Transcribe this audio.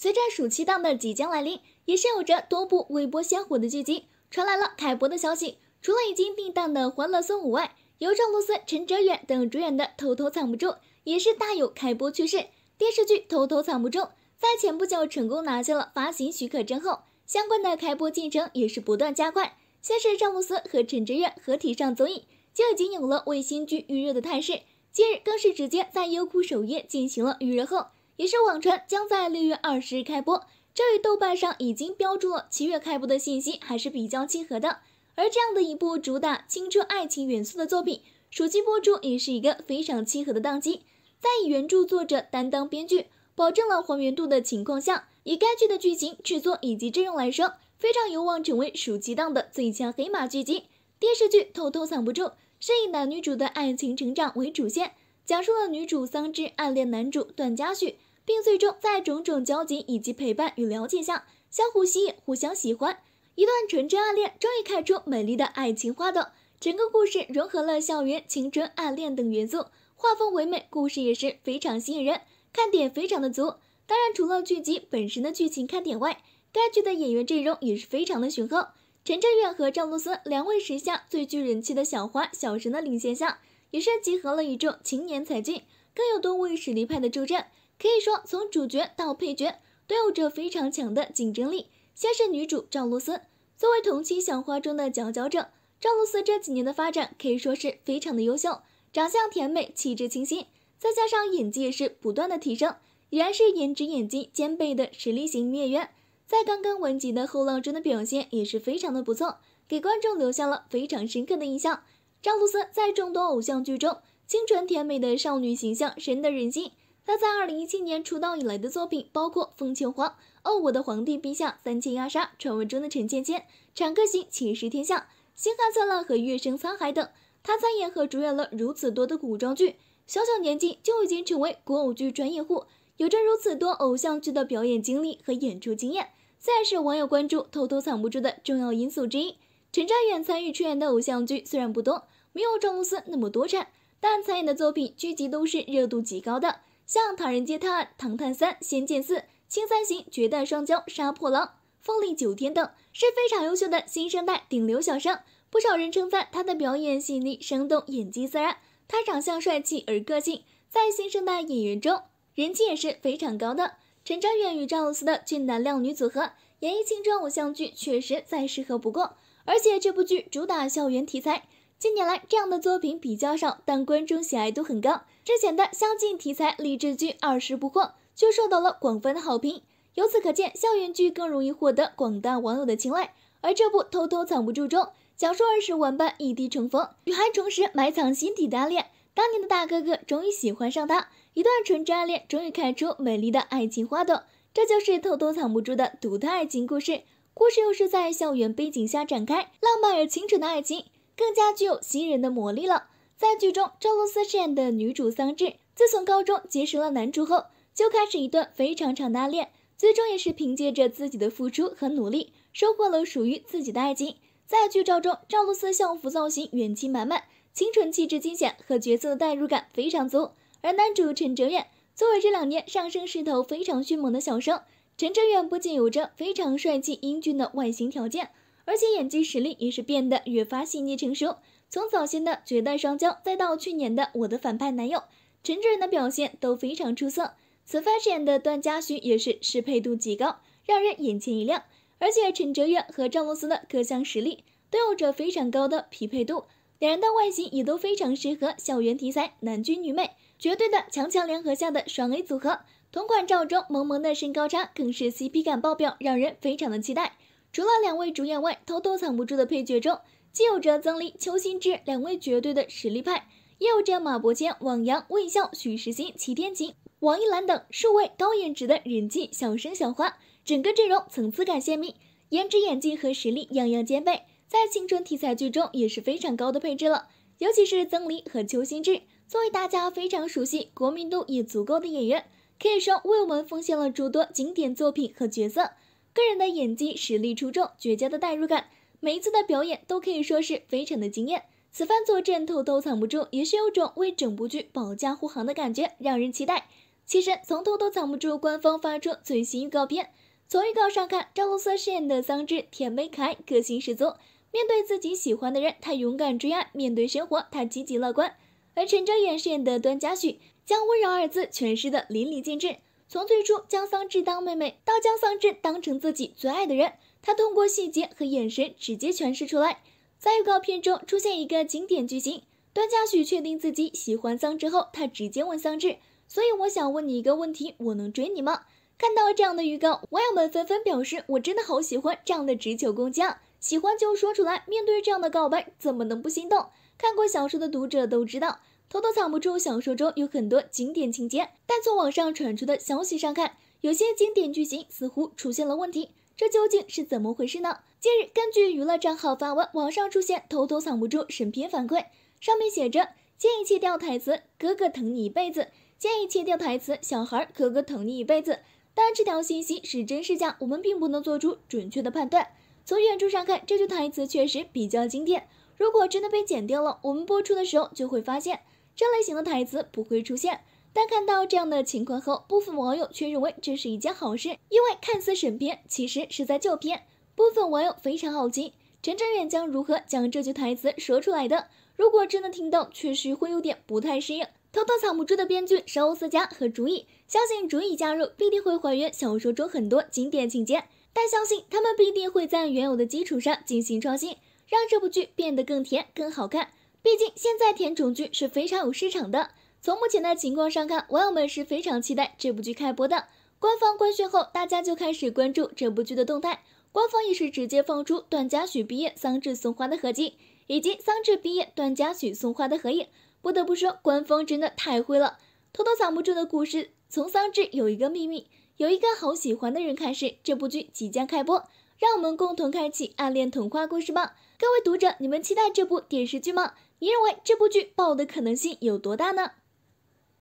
随着暑期档的即将来临，也是有着多部微播鲜活的剧集传来了开播的消息。除了已经定档的《欢乐颂五》外，由赵露思、陈哲远等主演的《偷偷藏不住》也是大有开播趋势。电视剧《偷偷藏不住》在前不久成功拿下了发行许可证后，相关的开播进程也是不断加快。先是赵露思和陈哲远合体上综艺，就已经有了为新剧预热的态势。近日更是直接在优酷首页进行了预热后。也是网传将在六月二十日开播，这与豆瓣上已经标注了七月开播的信息还是比较契合的。而这样的一部主打青春爱情元素的作品，暑期播出也是一个非常契合的档期。在以原著作者担当编剧，保证了还原度的情况下，以该剧的剧情制作以及阵容来说，非常有望成为暑期档的最佳黑马剧集。电视剧《偷偷藏不住》是以男女主的爱情成长为主线，讲述了女主桑稚暗恋男主段嘉许。并最终在种种交集以及陪伴与了解下，相互吸引，互相喜欢，一段纯真暗恋终于开出美丽的爱情花朵。整个故事融合了校园、青春、暗恋等元素，画风唯美，故事也是非常吸引人，看点非常的足。当然，除了剧集本身的剧情看点外，该剧的演员阵容也是非常的雄厚。陈哲远和赵露思两位时下最具人气的小花、小神的领衔下，也是集合了一众青年才俊，更有多位实力派的助阵。可以说，从主角到配角，都有着非常强的竞争力。先是女主赵露思，作为同期小花中的佼佼者，赵露思这几年的发展可以说是非常的优秀，长相甜美，气质清新，再加上演技也是不断的提升，依然是颜值演技兼备的实力型女演员。在刚刚完结的《后浪》中的表现也是非常的不错，给观众留下了非常深刻的印象。赵露思在众多偶像剧中，清纯甜美的少女形象深得人心。他在二零一七年出道以来的作品包括《凤求凰》、《哦，我的皇帝陛下》、《三千鸦杀》、《传闻中的陈芊芊》、《长歌行》、《情时天下》、《星汉灿烂》和《月升沧海》等。他参演和主演了如此多的古装剧，小小年纪就已经成为古偶剧专业户，有着如此多偶像剧的表演经历和演出经验，自然是网友关注、偷偷藏不住的重要因素之一。陈哲远参与出演的偶像剧虽然不多，没有赵露思那么多产，但参演的作品剧集都是热度极高的。像《唐人街探案》《唐探三》《仙剑四》《青三行》《绝代双骄》《杀破狼》《凤力九天》等，是非常优秀的新生代顶流小生。不少人称赞他的表演细腻、生动，演技自然。他长相帅气而个性，在新生代演员中人气也是非常高的。陈哲远与赵露思的俊男靓女组合，演绎青春偶像剧确实再适合不过。而且这部剧主打校园题材。近年来，这样的作品比较少，但观众喜爱度很高。之前的相近题材励志剧二十不惑，却受到了广泛的好评。由此可见，校园剧更容易获得广大网友的青睐。而这部偷偷藏不住中，讲述二十玩伴异地重逢，女孩重拾埋藏心底的暗恋，当年的大哥哥终于喜欢上她，一段纯真暗恋终于开出美丽的爱情花朵。这就是偷偷藏不住的独特爱情故事，故事又是在校园背景下展开，浪漫而清纯的爱情。更加具有吸人的魔力了。在剧中，赵露思饰演的女主桑稚，自从高中结识了男主后，就开始一段非常长的恋，最终也是凭借着自己的付出和努力，收获了属于自己的爱情。在剧照中，赵露思校服造型元气满满，清纯气质尽显，和角色的代入感非常足。而男主陈哲远，作为这两年上升势头非常迅猛的小生，陈哲远不仅有着非常帅气英俊的外形条件。而且演技实力也是变得越发细腻成熟，从早先的《绝代双骄》，再到去年的《我的反派男友》，陈哲远的表现都非常出色。此番饰演的段嘉许也是适配度极高，让人眼前一亮。而且陈哲远和赵露思的各项实力都有着非常高的匹配度，两人的外形也都非常适合校园题材，男俊女美，绝对的强强联合下的双 A 组合。同款照中萌萌的身高差更是 CP 感爆表，让人非常的期待。除了两位主演外，偷偷藏不住的配角中，既有着曾黎、邱心志两位绝对的实力派，也有着马伯骞、王阳、魏潇、许时新、齐天晴、王一兰等数位高颜值的人气小生小花，整个阵容层次感鲜明，颜值、演技和实力样样兼备，在青春题材剧中也是非常高的配置了。尤其是曾黎和邱心志作为大家非常熟悉、国民度也足够的演员，可以说为我们奉献了诸多经典作品和角色。个人的演技实力出众，绝佳的代入感，每一次的表演都可以说是非常的惊艳。此番作镇头都藏不住，也是有种为整部剧保驾护航的感觉，让人期待。其实从头都藏不住，官方发出最新预告片。从预告上看，赵露思饰演的桑稚甜美可爱，个性十足。面对自己喜欢的人，她勇敢追爱；面对生活，她积极乐观。而陈哲远饰演的段嘉许，将温柔二字诠释的淋漓尽致。从最初将桑稚当妹妹，到将桑稚当成自己最爱的人，他通过细节和眼神直接诠释出来。在预告片中出现一个经典剧情，段嘉许确定自己喜欢桑稚后，他直接问桑稚：“所以我想问你一个问题，我能追你吗？”看到这样的预告，网友们纷纷表示：“我真的好喜欢这样的直球攻击啊！喜欢就说出来。”面对这样的告白，怎么能不心动？看过小说的读者都知道。偷偷藏不住小说中有很多经典情节，但从网上传出的消息上看，有些经典剧情似乎出现了问题，这究竟是怎么回事呢？近日，根据娱乐账号发文，网上出现偷偷藏不住审片反馈，上面写着建议切掉台词哥哥疼你一辈子，建议切掉台词小孩哥哥疼你一辈子。但这条信息是真是假，我们并不能做出准确的判断。从原著上看，这句台词确实比较经典，如果真的被剪掉了，我们播出的时候就会发现。这类型的台词不会出现，但看到这样的情况后，部分网友却认为这是一件好事，因为看似审片，其实是在救片。部分网友非常好奇陈哲远将如何将这句台词说出来的。如果真的听到，确实会有点不太适应。《偷偷藏不住》的编剧邵欧思佳和竹以，相信竹以加入必定会还原小说中很多经典情节，但相信他们必定会在原有的基础上进行创新，让这部剧变得更甜更好看。毕竟现在甜宠剧是非常有市场的。从目前的情况上看，网友们是非常期待这部剧开播的。官方官宣后，大家就开始关注这部剧的动态。官方也是直接放出段嘉许毕业桑稚送花的合集，以及桑稚毕业段嘉许送花的合影。不得不说，官方真的太会了，偷偷藏不住的故事。从桑稚有一个秘密，有一个好喜欢的人开始，这部剧即将开播，让我们共同开启暗恋童话故事吧。各位读者，你们期待这部电视剧吗？你认为这部剧爆的可能性有多大呢？